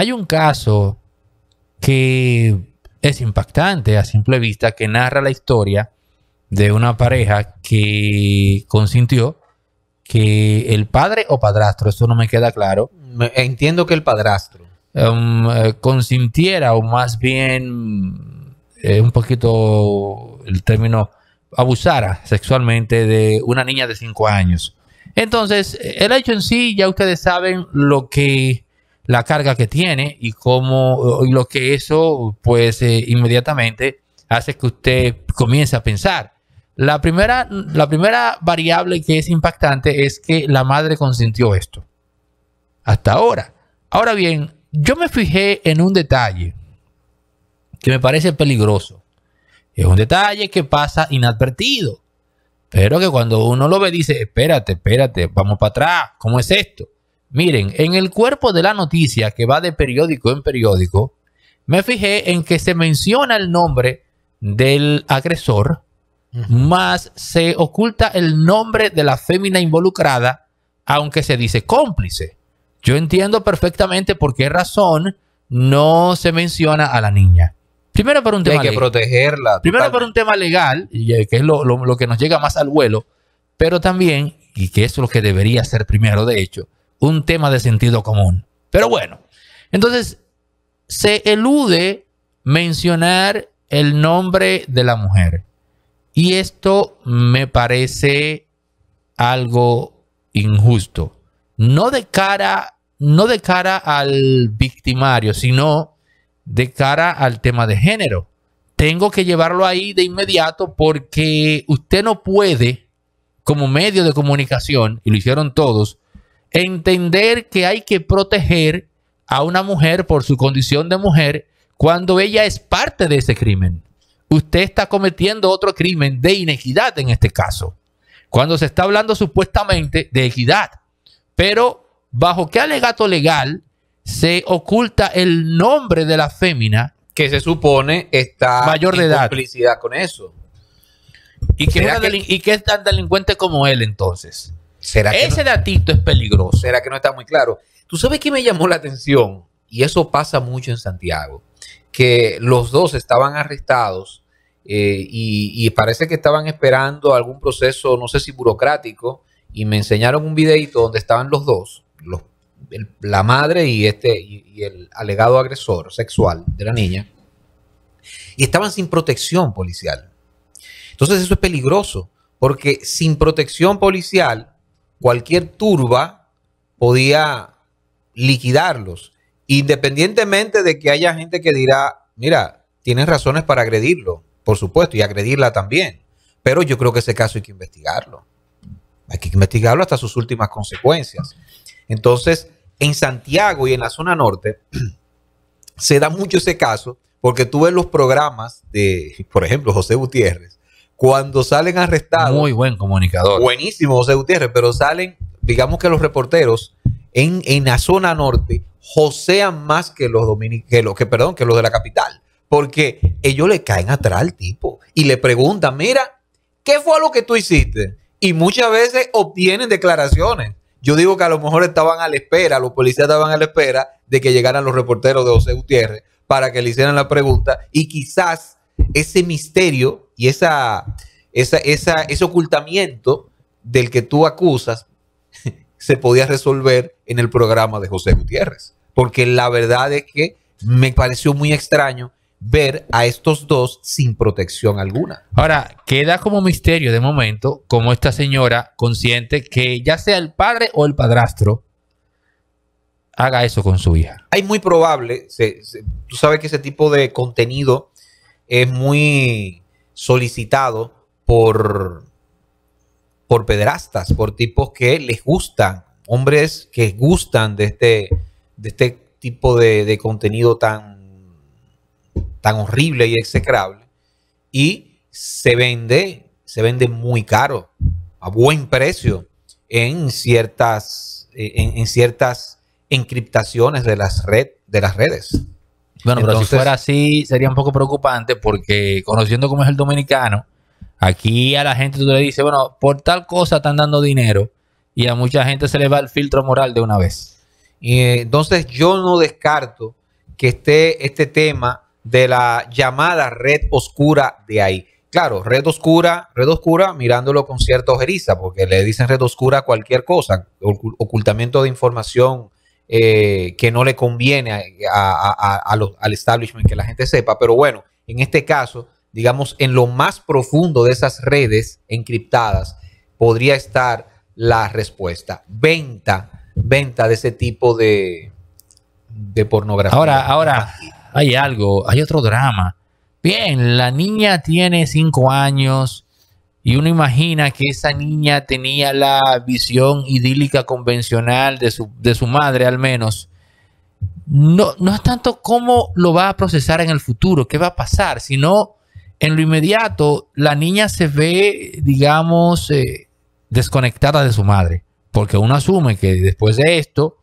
Hay un caso que es impactante a simple vista, que narra la historia de una pareja que consintió que el padre o padrastro, eso no me queda claro. entiendo que el padrastro. Um, eh, consintiera o más bien eh, un poquito el término abusara sexualmente de una niña de 5 años. Entonces, el hecho en sí, ya ustedes saben lo que la carga que tiene y cómo y lo que eso pues eh, inmediatamente hace que usted comience a pensar. La primera, la primera variable que es impactante es que la madre consintió esto. Hasta ahora. Ahora bien, yo me fijé en un detalle que me parece peligroso. Es un detalle que pasa inadvertido. Pero que cuando uno lo ve dice, espérate, espérate, vamos para atrás, ¿cómo es esto? Miren, en el cuerpo de la noticia que va de periódico en periódico, me fijé en que se menciona el nombre del agresor, más se oculta el nombre de la fémina involucrada, aunque se dice cómplice. Yo entiendo perfectamente por qué razón no se menciona a la niña. Primero por un tema Hay que protegerla. Primero por un tema legal, eh, que es lo que nos llega más al vuelo, pero también, y que es lo que debería ser primero, de hecho, un tema de sentido común. Pero bueno, entonces se elude mencionar el nombre de la mujer. Y esto me parece algo injusto. No de cara, no de cara al victimario, sino de cara al tema de género. Tengo que llevarlo ahí de inmediato porque usted no puede, como medio de comunicación, y lo hicieron todos, entender que hay que proteger a una mujer por su condición de mujer cuando ella es parte de ese crimen. Usted está cometiendo otro crimen de inequidad en este caso, cuando se está hablando supuestamente de equidad. Pero, ¿bajo qué alegato legal se oculta el nombre de la fémina? Que se supone está mayor de edad. complicidad con eso. ¿Y que, y que es tan delincuente como él entonces? ¿Será Ese datito es peligroso. ¿Será que no está muy claro? Tú sabes qué me llamó la atención, y eso pasa mucho en Santiago, que los dos estaban arrestados eh, y, parece que estaban esperando algún proceso, no sé si burocrático, y me enseñaron un videito donde estaban los dos, la madre este, y, y el alegado agresor sexual de la niña, y estaban sin protección policial. Entonces eso es peligroso, porque sin protección policial cualquier turba podía liquidarlos, independientemente de que haya gente que dirá, mira, tienes razones para agredirlo, por supuesto, y agredirla también, pero yo creo que ese caso hay que investigarlo, hay que investigarlo hasta sus últimas consecuencias. Entonces, en Santiago y en la zona norte se da mucho ese caso porque tú ves los programas de, por ejemplo, José Gutiérrez, cuando salen arrestados. Muy buen comunicador. Buenísimo, José Gutiérrez, pero salen, digamos que los reporteros en, la zona norte josean más que los perdón, que los de la capital, porque ellos le caen atrás al tipo y le preguntan, "Mira, ¿qué fue lo que tú hiciste?" Y muchas veces obtienen declaraciones. Yo digo que a lo mejor estaban a la espera, los policías estaban a la espera de que llegaran los reporteros de José Gutiérrez para que le hicieran la pregunta y quizás ese misterio y esa, esa, ese ocultamiento del que tú acusas se podía resolver en el programa de José Gutiérrez. Porque la verdad es que me pareció muy extraño ver a estos dos sin protección alguna. Ahora, queda como misterio de momento cómo esta señora consciente que ya sea el padre o el padrastro haga eso con su hija. Hay muy probable, tú sabes que ese tipo de contenido es muy solicitado por, por pederastas, por tipos que les gustan, hombres que gustan de este, de este tipo de, contenido tan, tan horrible y execrable. Y se vende, se vende muy caro, a buen precio, en ciertas, eh, ciertas encriptaciones de las, red, de las redes. Bueno, pero si fuera así sería un poco preocupante porque conociendo cómo es el dominicano, aquí a la gente tú le dice, bueno, por tal cosa están dando dinero y a mucha gente se le va el filtro moral de una vez. Eh, entonces yo no descarto que esté este tema de la llamada red oscura de ahí. Claro, red oscura, red oscura mirándolo con cierta ojeriza, porque le dicen red oscura a cualquier cosa, ocultamiento de información eh, que no le conviene al establishment que la gente sepa. Pero bueno, en este caso, digamos, en lo más profundo de esas redes encriptadas podría estar la respuesta. Venta, venta de ese tipo de, de pornografía. Ahora, ahora hay algo, hay otro drama. Bien, la niña tiene cinco años y uno imagina que esa niña tenía la visión idílica convencional de su, de su madre al menos. No, no es tanto cómo lo va a procesar en el futuro, qué va a pasar, sino en lo inmediato la niña se ve, digamos, eh, desconectada de su madre, porque uno asume que después de esto,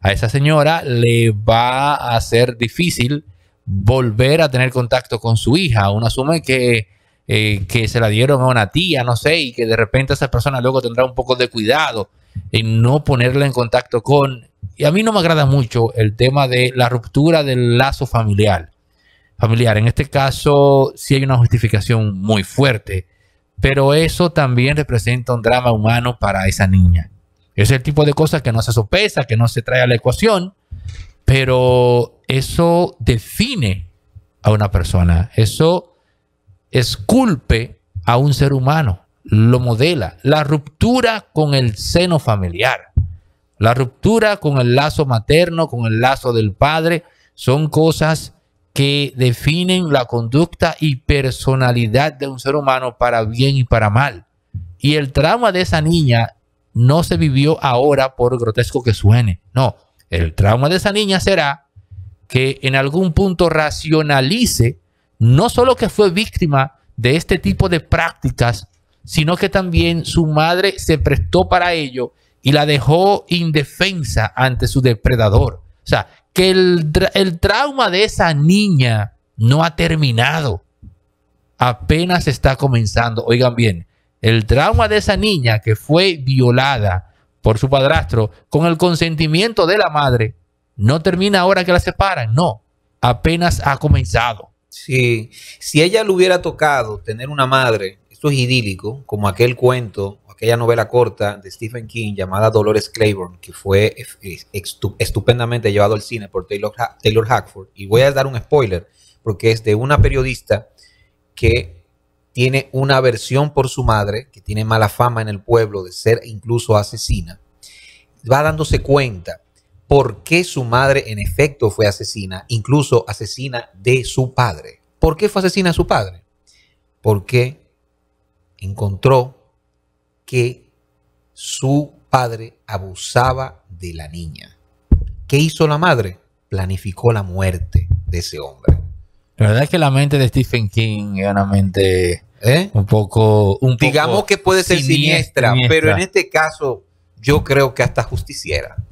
a esa señora le va a ser difícil volver a tener contacto con su hija. Uno asume que eh, que se la dieron a una tía, no sé, y que de repente esa persona luego tendrá un poco de cuidado en no ponerla en contacto con... Y a mí no me agrada mucho el tema de la ruptura del lazo familiar. Familiar, en este caso sí hay una justificación muy fuerte, pero eso también representa un drama humano para esa niña. Es el tipo de cosas que no se sopesa, que no se trae a la ecuación, pero eso define a una persona. Eso esculpe a un ser humano, lo modela. La ruptura con el seno familiar, la ruptura con el lazo materno, con el lazo del padre, son cosas que definen la conducta y personalidad de un ser humano para bien y para mal. Y el trauma de esa niña no se vivió ahora por grotesco que suene. No, el trauma de esa niña será que en algún punto racionalice no solo que fue víctima de este tipo de prácticas, sino que también su madre se prestó para ello y la dejó indefensa ante su depredador. O sea, que el, el trauma de esa niña no ha terminado. Apenas está comenzando. Oigan bien, el trauma de esa niña que fue violada por su padrastro con el consentimiento de la madre no termina ahora que la separan. No, apenas ha comenzado. Sí, si ella le hubiera tocado tener una madre, esto es idílico, como aquel cuento, aquella novela corta de Stephen King llamada Dolores Claiborne, que fue estupendamente llevado al cine por Taylor, Taylor Hackford. Y voy a dar un spoiler, porque es de una periodista que tiene una aversión por su madre, que tiene mala fama en el pueblo de ser incluso asesina. Va dándose cuenta por qué su madre en efecto fue asesina, incluso asesina de su padre. ¿Por qué fue asesina a su padre? Porque encontró que su padre abusaba de la niña. ¿Qué hizo la madre? Planificó la muerte de ese hombre. La verdad es que la mente de Stephen King es una mente ¿Eh? un poco... Digamos que puede ser siniestra, pero en este caso yo creo que hasta justiciera.